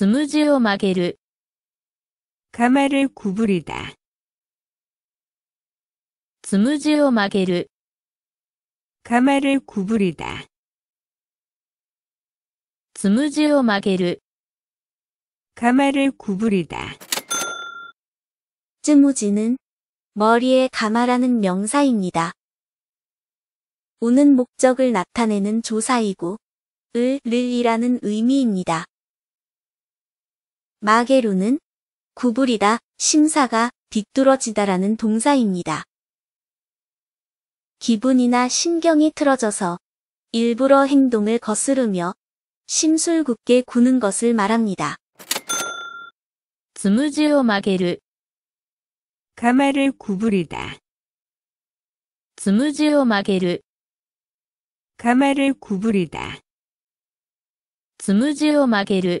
스무지오 마게르. 가마를 구부리다. 스무지오 마게르. 가마를 구부리다. 스무지요 마게르. 가마를 구부리다. 쯔무지는 머리에 가마라는 명사입니다. 오는 목적을 나타내는 조사이고, 을, 를이라는 의미입니다. 마게루는 구부리다, 심사가 비뚤어지다라는 동사입니다. 기분이나 신경이 틀어져서 일부러 행동을 거스르며 심술궂게 구는 것을 말합니다. 스무지오 마게루 가마를 구부리다. 스무지오 마게루 가마를 구부리다. 스무지오 마게루